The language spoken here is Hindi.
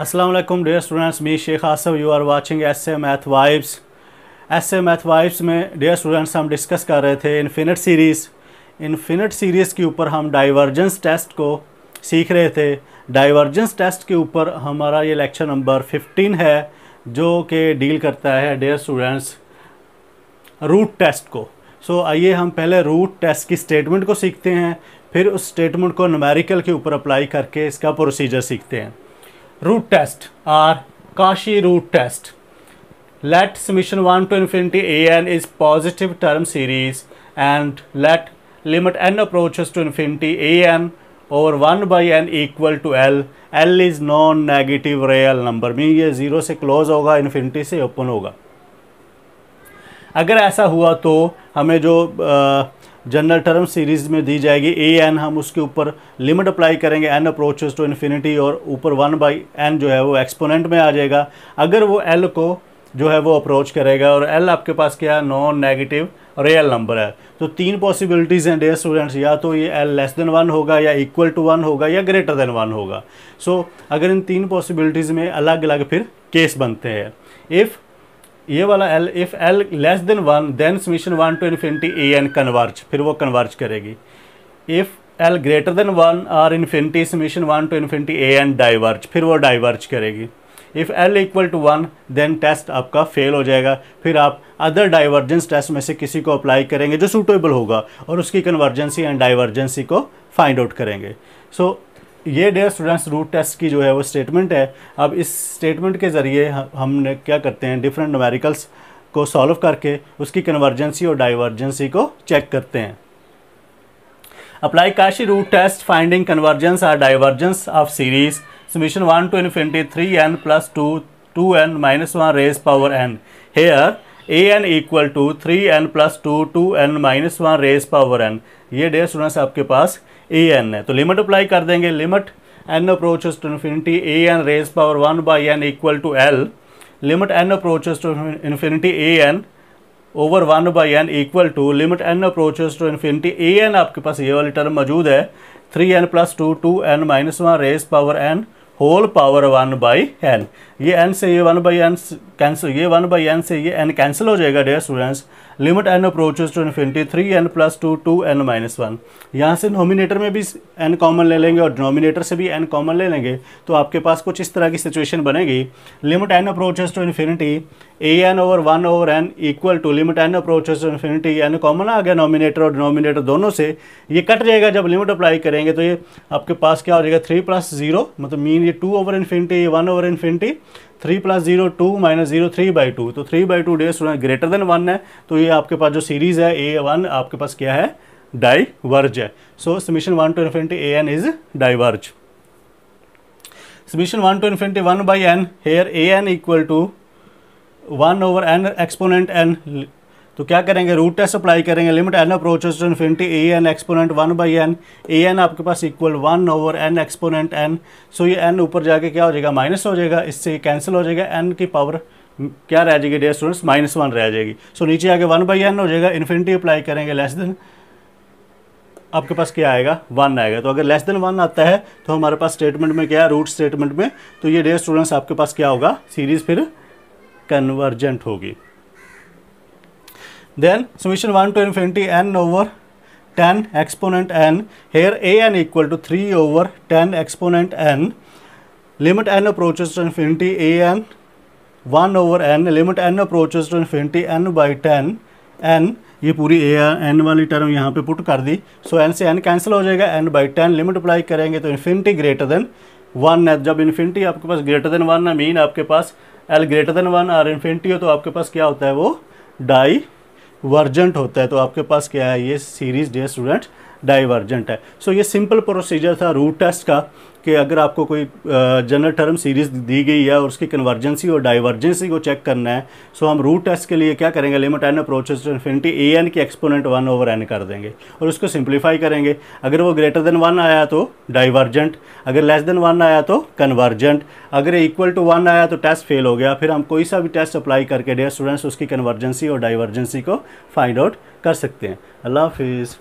Aslam dear students me Shaikh Asif you are watching S A math vibes S A math vibes में डेयर स्टूडेंट्स हम डिस्कस कर रहे थे इन्फिनट सीरीज़ इन्फिनट सीरीज़ के ऊपर हम डाइवर्जेंस टेस्ट को सीख रहे थे डाइवर्जेंस टेस्ट के ऊपर हमारा ये लेक्चर नंबर फिफ्टीन है जो कि डील करता है डेयर स्टूडेंट्स रूट टेस्ट को सो so, आइए हम पहले रूट टेस्ट की स्टेटमेंट को सीखते हैं फिर उस स्टेटमेंट को नमेरिकल के ऊपर अप्लाई करके इसका प्रोसीजर सीखते हैं root test or Cauchy root test. Let summation 1 to infinity an is positive term series and let limit n approaches to infinity an over 1 by n equal to l. l is non negative real number mean ये ज़ीरो से क्लोज होगा इन्फिनिटी से ओपन होगा अगर ऐसा हुआ तो हमें जो आ, जनरल टर्म सीरीज में दी जाएगी ए एन हम उसके ऊपर लिमिट अप्लाई करेंगे एन अप्रोचेस टू इन्फिनिटी और ऊपर वन बाई एन जो है वो एक्सपोनेंट में आ जाएगा अगर वो एल को जो है वो अप्रोच करेगा और एल आपके पास क्या है नॉन नेगेटिव रियल नंबर है तो तीन पॉसिबिलिटीज़ हैं डे स्टूडेंट्स या तो ये एल लेस देन वन होगा या इक्वल टू वन होगा या ग्रेटर देन वन होगा सो so, अगर इन तीन पॉसिबिलिटीज़ में अलग अलग फिर केस बनते हैं इफ़ ये वाला L if L less than one then summation one to infinity a n converge फिर वो कन्वर्ज करेगी if L greater than one or infinity summation one to infinity a n diverge फिर वो डाइवर्ज करेगी if L equal to one then test आपका फेल हो जाएगा फिर आप अदर डाइवर्जेंस टेस्ट में से किसी को अप्लाई करेंगे जो सूटेबल होगा और उसकी कन्वर्जेंसी एंड डाइवर्जेंसी को फाइंड आउट करेंगे सो so, ये डेयर स्टूडेंट्स रूट टेस्ट की जो है वो स्टेटमेंट है अब इस स्टेटमेंट के ज़रिए हमने क्या करते हैं डिफरेंट नोमेरिकल्स को सॉल्व करके उसकी कन्वर्जेंसी और डाइवर्जेंसी को चेक करते हैं apply Cauchy root test finding convergence or divergence of series summation one to infinity three n plus two two n minus one raise power n here a n equal to three n plus two two n minus one raise power n ये डे स्टूडेंट्स आपके पास ए एन है तो लिमिट अप्लाई कर देंगे limit n approaches to infinity a n raise power one by n equal to L limit n approaches to infinity a n over one by n equal to limit n approaches to infinity a n आपके पास ये वाली टर्म मौजूद है three n plus two two n minus one raise power n whole power one by n ये एन से ये वन बाई एन कैंसिल ये वन बाई एन से ये एन कैंसिल हो जाएगा dear students limit n approaches to infinity three n plus two two n minus one यहाँ से नोमिनेटर में भी एन कॉमन ले लेंगे और डिनोमिनेटर से भी एन कॉमन ले लेंगे तो आपके पास कुछ इस तरह की सिचुएशन बनेगी limit n approaches to infinity a n over one over n equal to limit n approaches to infinity n common आ गया नॉमिनेटर और डिनोमिनेटर दोनों से ये कट जाएगा जब लिमिट अप्लाई करेंगे तो ये आपके पास क्या हो जाएगा थ्री प्लस जीरो मतलब मीन ये टू ओवर इन्फिनिटी ये one over infinity three plus zero two minus zero three by two तो three by two dear student greater than one है तो ये आपके पास जो सीरीज़ है ए वन आपके पास क्या है डाइवर्ज है so summation one to infinity a n is diverge summation one to infinity one by n here a n equal to one over n exponent n तो क्या करेंगे रूट टेस्ट अप्लाई करेंगे limit n approach to infinity a n exponent one by n a n आपके पास equal one over n exponent n so ये एन ऊपर जाके क्या हो जाएगा माइनस हो जाएगा इससे कैंसिल हो जाएगा एन की पावर क्या रह जाएगी डेयर स्टूडेंट्स माइनस वन रह जाएगी सो so, नीचे आगे वन बाई एन हो जाएगा इन्फिनिटी अप्लाई करेंगे लेस देन आपके पास क्या आएगा वन आएगा तो अगर लेस देन वन आता है तो हमारे पास स्टेटमेंट में क्या है रूट स्टेटमेंट में तो ये डे स्टूडेंट्स आपके पास क्या होगा सीरीज़ फिर कन्वर्जेंट होगी Then summation 1 to infinity n over 10 exponent n. Here a n equal to 3 over 10 exponent n. Limit n approaches to infinity a n 1 over n. Limit n approaches to infinity n by 10 n. ये पूरी ए एन वाली टर्म यहाँ पे पुट कर दी सो so, एन से एन कैंसिल हो जाएगा n by ten limit apply करेंगे तो इन्फिनिटी ग्रेटर देन वन है जब इन्फिनिटी आपके पास ग्रेटर देन वन है मीन आपके पास एल ग्रेटर देन वन और इन्फिनिटी हो तो आपके पास क्या होता है वो डाई वर्जेंट होता है तो आपके पास क्या है ये सीरीज डे स्टूडेंट डाइवर्जेंट है सो so, ये सिंपल प्रोसीजर था रूट टेस्ट का कि अगर आपको कोई जनरल टर्म सीरीज दी गई है और उसकी कन्वर्जेंसी और डाइवर्जेंसी को चेक करना है सो हम रूट टेस्ट के लिए क्या करेंगे limit n approaches to infinity a n की एक्सपोनेंट वन ओवर एन कर देंगे और उसको सिंप्लीफाई करेंगे अगर वो ग्रेटर देन वन आया तो डाइवर्जेंट अगर लेस देन वन आया तो कन्वर्जेंट अगर इक्वल टू वन आया तो टेस्ट फेल हो गया फिर हम कोई सा भी टेस्ट अप्लाई करके डेयर स्टूडेंट्स उसकी कन्वर्जेंसी और डाइवर्जेंसी को फाइंड आउट कर सकते हैं अल्लाह हाफिज़